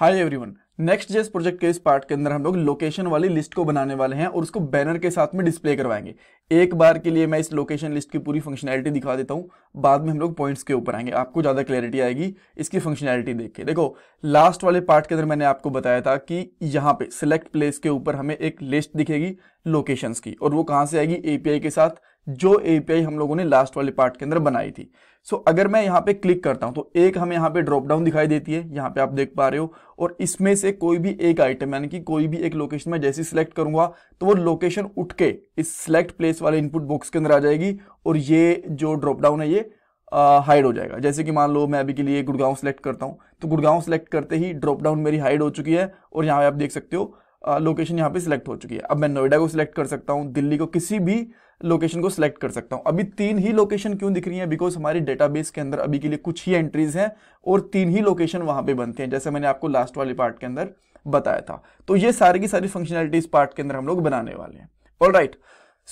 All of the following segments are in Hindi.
हाय एवरीवन नेक्स्ट जेस प्रोजेक्ट के इस पार्ट के अंदर हम लोग लोकेशन वाली लिस्ट को बनाने वाले हैं और उसको बैनर के साथ में डिस्प्ले करवाएंगे एक बार के लिए मैं इस लोकेशन लिस्ट की पूरी फंक्शनैलिटी दिखा देता हूँ बाद में हम लोग पॉइंट्स के ऊपर आएंगे आपको ज़्यादा क्लैरिटी आएगी इसकी फंक्शनैलिटी देख के देखो लास्ट वाले पार्ट के अंदर मैंने आपको बताया था कि यहाँ पे सिलेक्ट प्लेस के ऊपर हमें एक लिस्ट दिखेगी लोकेशन की और वो कहाँ से आएगी एपीआई के साथ जो एपीआई हम लोगों ने लास्ट वाले पार्ट के अंदर बनाई थी सो so, अगर मैं यहाँ पे क्लिक करता हूँ तो एक हमें यहाँ पे ड्रॉप डाउन दिखाई देती है यहाँ पे आप देख पा रहे हो और इसमें से कोई भी एक आइटम यानी कि कोई भी एक लोकेशन में जैसे सिलेक्ट करूंगा तो वो लोकेशन उठ के इस सिलेक्ट प्लेस वाले इनपुट बॉक्स के अंदर आ जाएगी और ये जो ड्रॉप डाउन है ये हाइड हो जाएगा जैसे कि मान लो मैं अभी के लिए गुड़गांव सेलेक्ट करता हूँ तो गुड़गांव सेलेक्ट करते ही ड्रॉप डाउन मेरी हाइड हो चुकी है और यहाँ पे आप देख सकते हो लोकेशन यहाँ पे सिलेक्ट हो चुकी है अब मैं नोएडा को सिलेक्ट कर सकता हूँ दिल्ली को किसी भी लोकेशन को सिलेक्ट कर सकता हूँ अभी तीन ही लोकेशन क्यों दिख रही है बिकॉज हमारे डेटाबेस के अंदर अभी के लिए कुछ ही एंट्रीज हैं और तीन ही लोकेशन वहाँ पे बनते हैं जैसे मैंने आपको लास्ट वाले पार्ट के अंदर बताया था तो ये सारी की सारी फंक्शनैलिटी पार्ट के अंदर हम लोग बनाने वाले हैं और राइट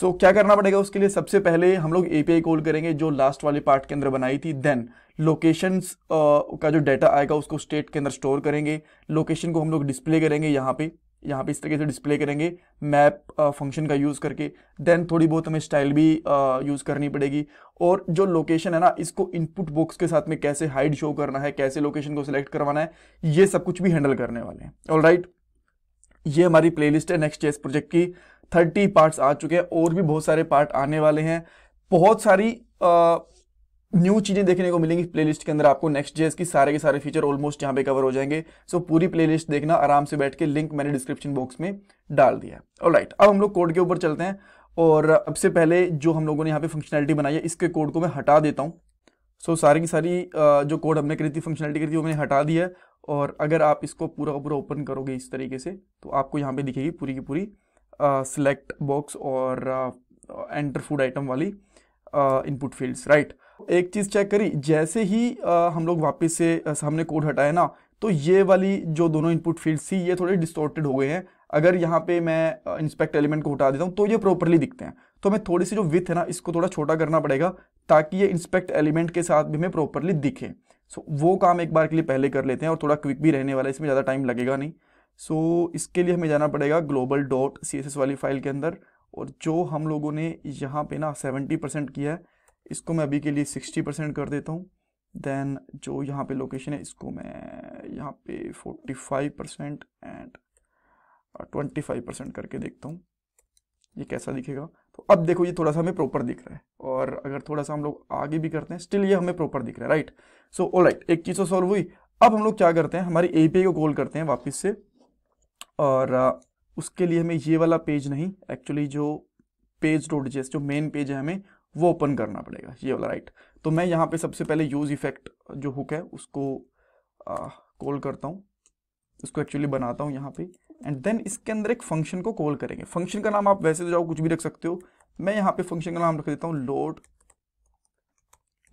सो क्या करना पड़ेगा उसके लिए सबसे पहले हम लोग एपीआई कॉल करेंगे जो लास्ट वाले पार्ट के अंदर बनाई थी देन लोकेशंस का जो डाटा आएगा उसको स्टेट के अंदर स्टोर करेंगे लोकेशन को हम लोग डिस्प्ले करेंगे यहाँ पे यहाँ पे इस तरीके से डिस्प्ले करेंगे मैप फंक्शन का यूज़ करके देन थोड़ी बहुत हमें स्टाइल भी यूज़ करनी पड़ेगी और जो लोकेशन है ना इसको इनपुट बॉक्स के साथ में कैसे हाइड शो करना है कैसे लोकेशन को सिलेक्ट करवाना है ये सब कुछ भी हैंडल करने वाले हैं ऑल right, ये हमारी प्ले है नेक्स्ट चेस प्रोजेक्ट की थर्टी पार्ट्स आ चुके हैं और भी बहुत सारे पार्ट आने वाले हैं बहुत सारी आ, न्यू चीज़ें देखने को मिलेंगी प्लेलिस्ट के अंदर आपको नेक्स्ट जेस की सारे के सारे फीचर ऑलमोस्ट यहाँ पे कवर हो जाएंगे सो so, पूरी प्लेलिस्ट देखना आराम से बैठ के लिंक मैंने डिस्क्रिप्शन बॉक्स में डाल दिया और राइट अब हम लोग कोड के ऊपर चलते हैं और अब से पहले जो हम लोगों ने यहाँ पे फंक्शनैलिटी बनाई है इसके कोड को मैं हटा देता हूँ सो so, सारी की सारी जो कोड हमने करी थी फंक्शनैलिटी करी थी वो मैंने हटा दी है और अगर आप इसको पूरा पूरा ओपन करोगे इस तरीके से तो आपको यहाँ पे दिखेगी पूरी की पूरी सिलेक्ट बॉक्स और एंटर फूड आइटम वाली इनपुट फील्ड्स राइट एक चीज़ चेक करी जैसे ही आ, हम लोग वापस से हमने कोड हटाया ना तो ये वाली जो दोनों इनपुट फील्ड थी ये थोड़े डिस्टोर्टेड हो गए हैं अगर यहाँ पे मैं इंस्पेक्ट एलिमेंट को हटा देता हूँ तो ये प्रॉपरली दिखते हैं तो हमें थोड़ी सी जो विथ है ना इसको थोड़ा छोटा करना पड़ेगा ताकि ये इंस्पेक्ट एलिमेंट के साथ भी हमें प्रॉपरली दिखे सो so, वो काम एक बार के लिए पहले कर लेते हैं और थोड़ा क्विक भी रहने वाला है इसमें ज़्यादा टाइम लगेगा नहीं सो so, इसके लिए हमें जाना पड़ेगा ग्लोबल डॉट सी वाली फाइल के अंदर और जो हम लोगों ने यहाँ पे ना सेवेंटी परसेंट किया है इसको मैं अभी के लिए सिक्सटी परसेंट कर देता हूँ देन जो यहाँ पे लोकेशन है इसको मैं यहाँ पे forty five percent and twenty five percent करके देखता हूँ ये कैसा दिखेगा तो अब देखो ये थोड़ा सा हमें प्रॉपर दिख रहा है और अगर थोड़ा सा हम लोग आगे भी करते हैं स्टिल ये हमें प्रॉपर दिख रहा है राइट सो ओ राइट एक चीज़ तो सॉल्व हुई अब हम लोग क्या करते हैं हमारी ए को कॉल करते हैं वापस से और uh, उसके लिए हमें ये वाला पेज नहीं एक्चुअली जो पेज डॉट जो मेन पेज है हमें वो ओपन करना पड़ेगा ये वाला राइट तो मैं यहाँ पे सबसे पहले यूज़ इफेक्ट जो हुक है उसको कॉल करता हूँ उसको एक्चुअली बनाता हूँ यहाँ पे एंड देन इसके अंदर एक फंक्शन को कॉल करेंगे फंक्शन का नाम आप वैसे तो जाओ कुछ भी रख सकते हो मैं यहाँ पे फंक्शन का नाम रख देता हूँ लोड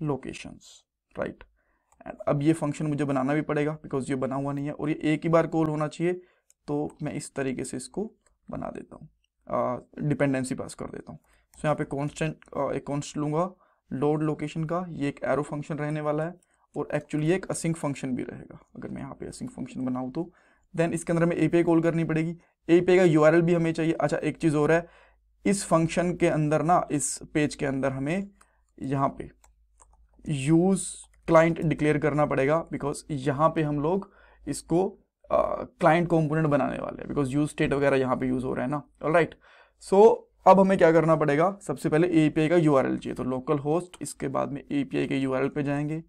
लोकेशन राइट एंड अब ये फंक्शन मुझे बनाना भी पड़ेगा बिकॉज ये बना हुआ नहीं है और ये एक ही बार कॉल होना चाहिए तो मैं इस तरीके से इसको बना देता हूँ डिपेंडेंसी पास कर देता हूँ सो यहाँ पे कॉन्स्टेंट एक कॉन्स्ट लूँगा लोड लोकेशन का ये एक एरो फंक्शन रहने वाला है और एक्चुअली एक असिंक फंक्शन भी रहेगा अगर मैं यहाँ पे असिंक फंक्शन बनाऊँ तो देन इसके अंदर हमें ए कॉल करनी पड़ेगी ए का यू भी हमें चाहिए अच्छा एक चीज़ और है इस फंक्शन के अंदर ना इस पेज के अंदर हमें यहाँ पे यूज़ क्लाइंट डिक्लेयर करना पड़ेगा बिकॉज यहाँ पे हम लोग इसको क्लाइंट uh, कॉम्पोनेंट बनाने वाले हैं बिकॉज यूज स्टेट वगैरह यहाँ पे यूज़ हो रहा है ना राइट सो अब हमें क्या करना पड़ेगा सबसे पहले एपीआई का यूआरएल चाहिए तो लोकल होस्ट इसके बाद में एपीआई के यूआरएल पे जाएंगे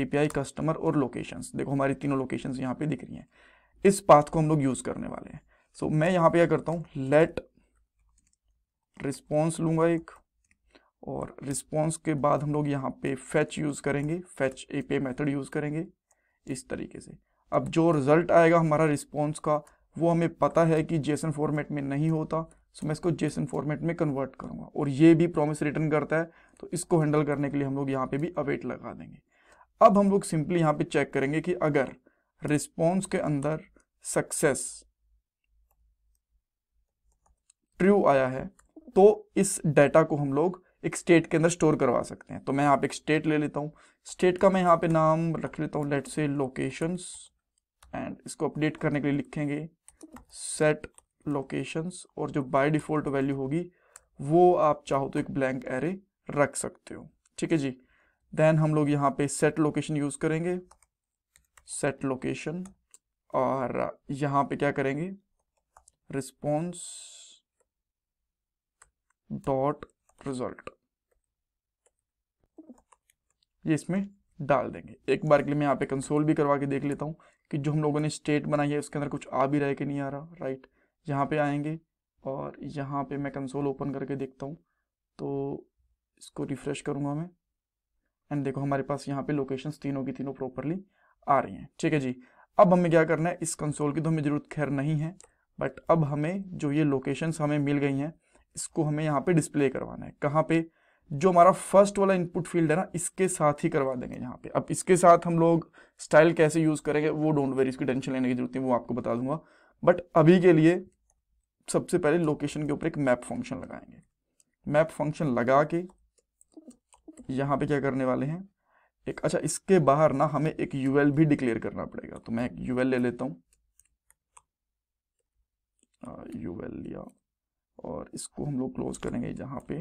एपीआई कस्टमर और लोकेशंस देखो हमारी तीनों लोकेशंस यहाँ पे दिख रही हैं इस पाथ को हम लोग यूज़ करने वाले हैं सो so, मैं यहाँ पे क्या करता हूँ लेट रिस्पॉन्स लूँगा एक और रिस्पॉन्स के बाद हम लोग यहाँ पे फैच यूज़ करेंगे फैच ए मेथड यूज़ करेंगे इस तरीके से अब जो रिज़ल्ट आएगा हमारा रिस्पॉन्स का वो हमें पता है कि जेसन फॉर्मेट में नहीं होता सो मैं इसको जेसन फॉर्मेट में कन्वर्ट करूँगा और ये भी प्रॉमिस रिटर्न करता है तो इसको हैंडल करने के लिए हम लोग यहाँ पे भी अवेट लगा देंगे अब हम लोग सिंपली यहाँ पे चेक करेंगे कि अगर रिस्पॉन्स के अंदर सक्सेस ट्रू आया है तो इस डाटा को हम लोग एक स्टेट के अंदर स्टोर करवा सकते हैं तो मैं यहाँ पे एक स्टेट ले लेता हूँ स्टेट का मैं यहाँ पे नाम रख लेता हूँ लेट से लोकेशंस एंड इसको अपडेट करने के लिए लिखेंगे सेट लोकेशंस और जो बाय डिफ़ॉल्ट वैल्यू होगी वो आप चाहो तो एक ब्लैंक एरे रख सकते हो ठीक है जी देन हम लोग यहाँ पे सेट लोकेशन यूज़ करेंगे सेट लोकेशन और यहाँ पे क्या करेंगे रिस्पॉन्स डॉट रिजल्ट ये इसमें डाल देंगे एक बार के लिए मैं यहाँ पे कंसोल भी करवा के देख लेता हूँ कि जो हम लोगों ने स्टेट बनाई है उसके अंदर कुछ आ भी रहा है कि नहीं आ रहा राइट right? यहाँ पे आएंगे और यहाँ पे मैं कंसोल ओपन करके देखता हूँ तो इसको रिफ़्रेश करूँगा मैं एंड देखो हमारे पास यहाँ पे लोकेशंस तीनों की तीनों प्रॉपरली आ रही हैं ठीक है जी अब हमें क्या करना है इस कंसोल की तो हमें ज़रूरत खैर नहीं है बट अब हमें जो ये लोकेशंस हमें मिल गई हैं इसको हमें यहाँ पे डिस्प्ले करवाना है कहाँ पे जो हमारा फर्स्ट वाला इनपुट फील्ड है ना इसके साथ ही करवा देंगे यहाँ पे अब इसके साथ हम लोग स्टाइल कैसे यूज़ करेंगे वो डोंट वेरी इसकी टेंशन लेने की जरूरत है वो आपको बता दूंगा बट अभी के लिए सबसे पहले लोकेशन के ऊपर एक मैप फंक्शन लगाएंगे मैप फंक्शन लगा के यहाँ पे क्या करने वाले हैं एक अच्छा इसके बाहर ना हमें एक यूएल भी डिक्लेयर करना पड़ेगा तो मैं एक यूएल ले लेता हूँ यूएल लिया और इसको हम लोग क्लोज करेंगे जहाँ पे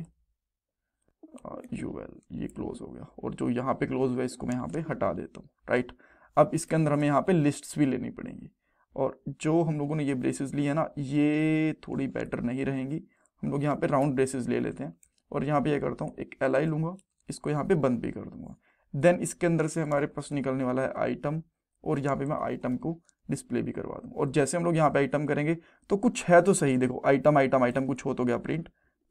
यूएल ये क्लोज हो गया और जो यहाँ पे क्लोज हुआ इसको मैं यहाँ पे हटा देता हूँ राइट अब इसके अंदर हमें यहाँ पे लिस्ट्स भी लेनी पड़ेंगी और जो हम लोगों ने ये ब्रेसेस ली है ना ये थोड़ी बेटर नहीं रहेंगी हम लोग यहाँ पे राउंड ब्रेसेस ले लेते हैं और यहाँ पे ये यह करता हूँ एक एल आई लूँगा इसको यहाँ पे बंद भी कर दूंगा देन इसके अंदर से हमारे पास निकलने वाला है आइटम और यहाँ पे मैं आइटम को डिस्प्ले भी करवा दूँ और जैसे हम लोग यहाँ पे आइटम करेंगे तो कुछ है तो सही देखो आइटम आइटम आइटम कुछ हो तो गया प्रिंट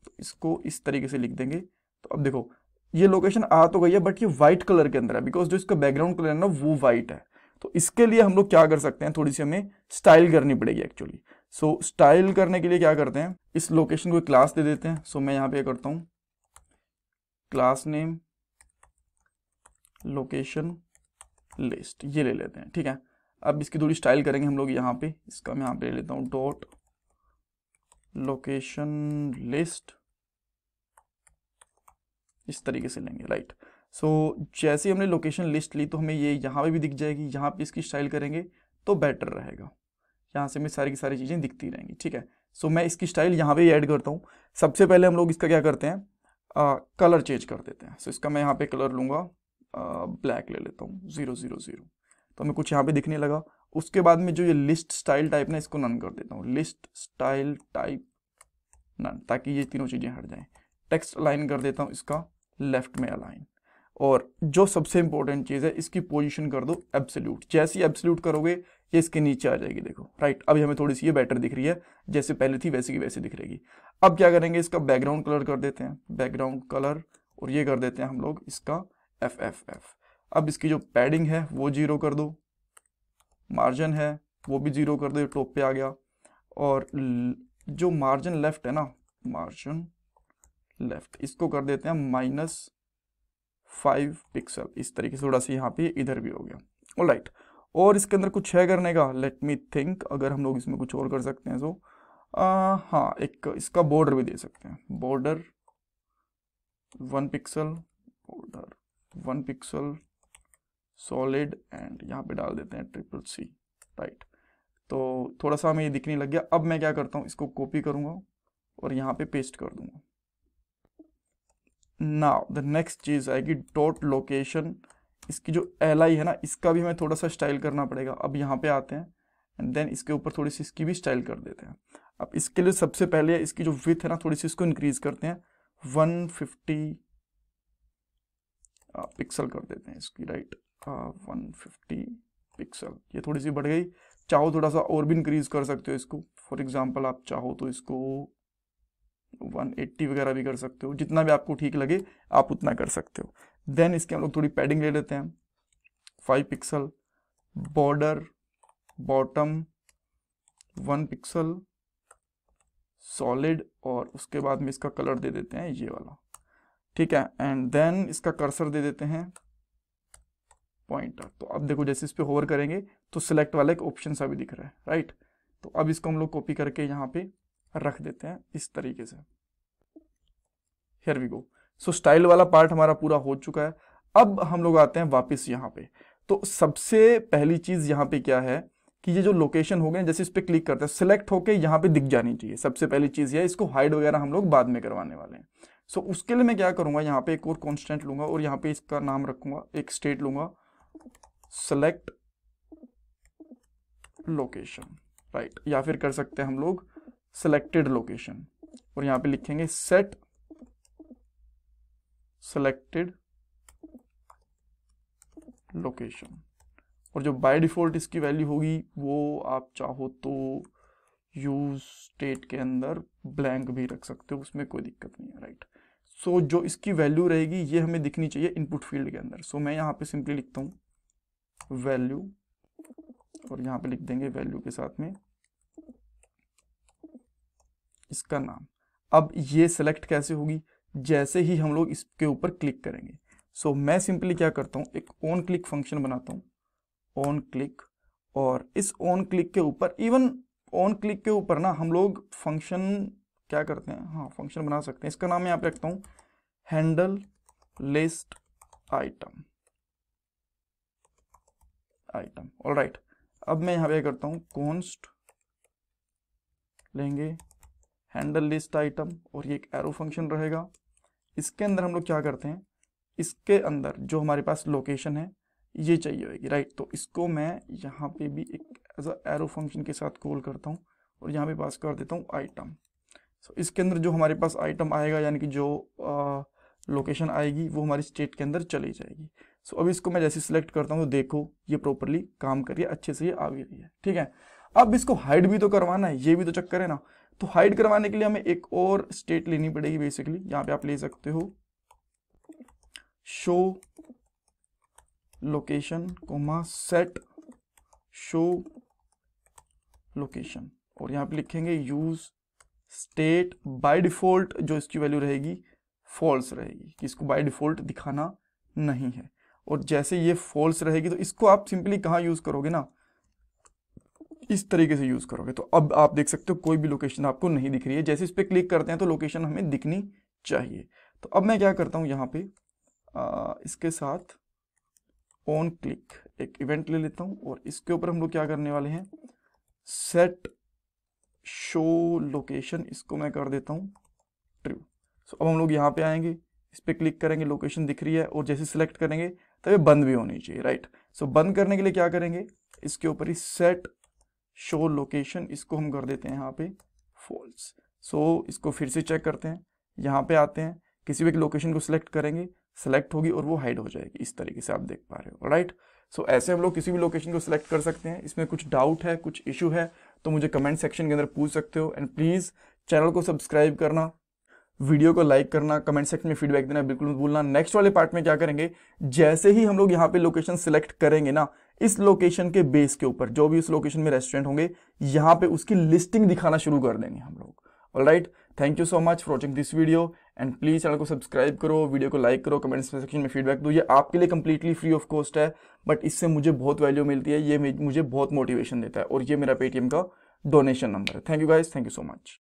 तो इसको इस तरीके से लिख देंगे तो अब देखो ये लोकेशन आ तो गई है बट ये वाइट कलर के अंदर है बिकॉज जो इसका बैकग्राउंड कलर है ना वो वाइट है तो इसके लिए हम लोग क्या कर सकते हैं थोड़ी सी हमें स्टाइल करनी पड़ेगी एक्चुअली सो स्टाइल करने के लिए क्या करते हैं इस लोकेशन को क्लास दे देते हैं सो so, मैं यहाँ पे करता हूँ क्लास नेम लोकेशन लिस्ट ये ले लेते हैं ठीक है अब इसकी थोड़ी स्टाइल करेंगे हम लोग यहाँ पे इसका मैं यहाँ पे ले लेता हूँ डॉट लोकेशन लिस्ट इस तरीके से लेंगे राइट right. सो so, जैसे हमने लोकेशन लिस्ट ली तो हमें ये यहाँ पे भी दिख जाएगी यहाँ पे इसकी स्टाइल करेंगे तो बेटर रहेगा यहाँ से हमें सारी की सारी चीज़ें दिखती रहेंगी ठीक है सो so, मैं इसकी स्टाइल यहाँ पे ऐड करता हूँ सबसे पहले हम लोग इसका क्या करते हैं आ, कलर चेंज कर देते हैं सो so, इसका मैं यहाँ पे कलर लूँगा ब्लैक ले लेता हूँ ज़ीरो ज़ीरो ज़ीरो तो हमें कुछ यहाँ पर दिखने लगा उसके बाद में जो ये लिस्ट स्टाइल टाइप ना इसको नन कर देता हूँ लिस्ट स्टाइल टाइप नन ताकि ये तीनों चीज़ें हट जाएँ टेक्स्ट अलाइन कर देता हूँ इसका लेफ्ट में अलाइन और जो सबसे इंपॉर्टेंट चीज़ है इसकी पोजिशन कर दो एब्सोल्यूट जैसी एब्सोल्यूट करोगे ये इसके नीचे आ जाएगी देखो राइट अभी हमें थोड़ी सी ये बेटर दिख रही है जैसे पहले थी वैसे की वैसी दिख रहेगी अब क्या करेंगे इसका बैकग्राउंड कलर कर देते हैं बैकग्राउंड कलर और ये कर देते हैं हम लोग इसका एफ एफ एफ अब इसकी जो पैडिंग है वो जीरो कर दो मार्जिन है वो भी जीरो कर दो टॉप पे आ गया और जो मार्जिन लेफ्ट है ना मार्जिन लेफ्ट इसको कर देते हैं माइनस फाइव पिक्सल इस तरीके से थोड़ा सा यहाँ पे इधर भी हो गया और राइट और इसके अंदर कुछ है करने का लेट मी थिंक अगर हम लोग इसमें कुछ और कर सकते हैं तो हाँ एक इसका बॉर्डर भी दे सकते हैं border one pixel border one pixel solid and यहाँ पे डाल देते हैं ट्रिपल सी राइट तो थोड़ा सा हमें ये दिखने लग गया अब मैं क्या करता हूँ इसको कॉपी करूँगा और यहाँ पे पेस्ट कर दूंगा नाउ द नेक्स्ट चीज़ आएगी डॉट लोकेशन इसकी जो एल है ना इसका भी हमें थोड़ा सा स्टाइल करना पड़ेगा अब यहाँ पे आते हैं एंड देन इसके ऊपर थोड़ी सी इसकी भी स्टाइल कर देते हैं अब इसके लिए सबसे पहले इसकी जो विथ है ना थोड़ी सी इसको इंक्रीज करते हैं 150 फिफ्टी पिक्सल कर देते हैं इसकी राइट वन फिफ्टी पिक्सल ये थोड़ी सी बढ़ गई चाहो थोड़ा सा और भी इंक्रीज कर सकते हो इसको फॉर एग्जाम्पल आप चाहो तो इसको 180 वगैरह भी कर सकते हो जितना भी आपको ठीक लगे आप उतना कर सकते हो देन इसके हम लोग थोड़ी पैडिंग ले लेते हैं five pixel border bottom one pixel solid और उसके बाद में इसका कलर दे देते हैं ये वाला ठीक है एंड देन इसका कर्सर दे देते हैं पॉइंटर तो अब देखो जैसे इस पर होवर करेंगे तो सिलेक्ट वाला एक ऑप्शन सा भी दिख रहा है राइट तो अब इसको हम लोग कॉपी करके यहाँ पे रख देते हैं इस तरीके से here we go so style वाला पार्ट हमारा पूरा हो चुका है अब हम लोग आते हैं वापस यहां पे तो सबसे पहली चीज यहां पे क्या है कि ये जो लोकेशन हो गए जैसे इस पर क्लिक करते हैं सिलेक्ट होके यहाँ पे दिख जानी चाहिए सबसे पहली चीज़ ये इसको हाइड वगैरह हम लोग बाद में करवाने वाले हैं सो so, उसके लिए मैं क्या करूँगा यहाँ पे एक और कॉन्स्टेंट लूंगा और यहाँ पे इसका नाम रखूंगा एक स्टेट लूंगा सेलेक्ट लोकेशन राइट या फिर कर सकते हैं हम लोग सेलेक्टेड लोकेशन और यहां पे लिखेंगे सेट सेलेक्टेड लोकेशन और जो बाय डिफॉल्ट इसकी वैल्यू होगी वो आप चाहो तो यूज स्टेट के अंदर ब्लैंक भी रख सकते हो उसमें कोई दिक्कत नहीं है राइट सो so, जो इसकी वैल्यू रहेगी ये हमें दिखनी चाहिए इनपुट फील्ड के अंदर सो so, मैं यहाँ पे सिंपली लिखता हूँ वैल्यू और यहाँ पे लिख देंगे वैल्यू के साथ में इसका नाम अब ये सिलेक्ट कैसे होगी जैसे ही हम लोग इसके ऊपर क्लिक करेंगे सो so, मैं सिंपली क्या करता हूँ एक ऑन क्लिक फंक्शन बनाता हूँ ऑन क्लिक और इस ऑन क्लिक के ऊपर इवन ऑन क्लिक के ऊपर ना हम लोग फंक्शन क्या करते हैं हाँ फंक्शन बना सकते हैं इसका नाम यहाँ पे रखता हूँ handle list item item all right अब मैं यहाँ पे करता हूँ कॉन्स्ट लेंगे हैंडल लिस्ट आइटम और ये एक एरो फंक्शन रहेगा इसके अंदर हम लोग क्या करते हैं इसके अंदर जो हमारे पास लोकेशन है ये चाहिए होगी राइट तो इसको मैं यहाँ पे भी एक एज अ एरो फंक्शन के साथ कॉल करता हूँ और यहाँ पे पास कर देता हूँ आइटम सो इसके अंदर जो हमारे पास आइटम आएगा यानी कि जो लोकेशन आएगी वो हमारी स्टेट के अंदर चली जाएगी सो अभी अब इसको मैं जैसे सिलेक्ट करता हूँ तो देखो ये प्रॉपरली काम करिए अच्छे से ये आ भी रही है ठीक है अब इसको हाइड भी तो करवाना है ये भी तो चक्कर है ना तो हाइड करवाने के लिए हमें एक और स्टेट लेनी पड़ेगी बेसिकली यहां पे आप ले सकते हो show location comma set show location और यहां पे लिखेंगे यूज स्टेट बाय डिफॉल्ट जो इसकी वैल्यू रहेगी फॉल्स रहेगी कि इसको बाय डिफॉल्ट दिखाना नहीं है और जैसे ये फॉल्स रहेगी तो इसको आप सिंपली कहाँ यूज़ करोगे ना इस तरीके से यूज़ करोगे तो अब आप देख सकते हो कोई भी लोकेशन आपको नहीं दिख रही है जैसे इस पर क्लिक करते हैं तो लोकेशन हमें दिखनी चाहिए तो अब मैं क्या करता हूँ यहाँ पे आ, इसके साथ ऑन क्लिक एक इवेंट ले लेता हूँ और इसके ऊपर हम लोग क्या करने वाले हैं सेट शो लोकेशन इसको मैं कर देता हूँ ट्रू सो अब हम लोग यहाँ पे आएंगे इस पर क्लिक करेंगे लोकेशन दिख रही है और जैसे सिलेक्ट करेंगे तब तो ये बंद भी होनी चाहिए राइट सो बंद करने के लिए क्या करेंगे इसके ऊपर ही सेट शो लोकेशन इसको हम कर देते हैं यहाँ पे फॉल्स सो so, इसको फिर से चेक करते हैं यहाँ पे आते हैं किसी भी एक लोकेशन को सिलेक्ट करेंगे सेलेक्ट होगी और वो हाइड हो जाएगी इस तरीके से आप देख पा रहे हो राइट सो ऐसे हम लोग किसी भी लोकेशन को सिलेक्ट कर सकते हैं इसमें कुछ डाउट है कुछ इशू है तो मुझे कमेंट सेक्शन के अंदर पूछ सकते हो एंड प्लीज़ चैनल को सब्सक्राइब करना वीडियो को लाइक करना कमेंट सेक्शन में फीडबैक देना बिल्कुल भूलना नेक्स्ट वाले पार्ट में क्या करेंगे जैसे ही हम लोग यहाँ पे लोकेशन सिलेक्ट करेंगे ना इस लोकेशन के बेस के ऊपर जो भी उस लोकेशन में रेस्टोरेंट होंगे यहां पे उसकी लिस्टिंग दिखाना शुरू कर देंगे हम लोग all right thank you so much for watching this video and please channel को सब्सक्राइब करो वीडियो को लाइक करो कमेंट सेक्शन में फीडबैक दो ये आपके लिए कंप्लीटली फ्री ऑफ कॉस्ट है बट इससे मुझे बहुत वैल्यू मिलती है ये मुझे बहुत मोटिवेशन देता है और ये मेरा पेटीएम का डोनेशन नंबर है thank you guys thank you so much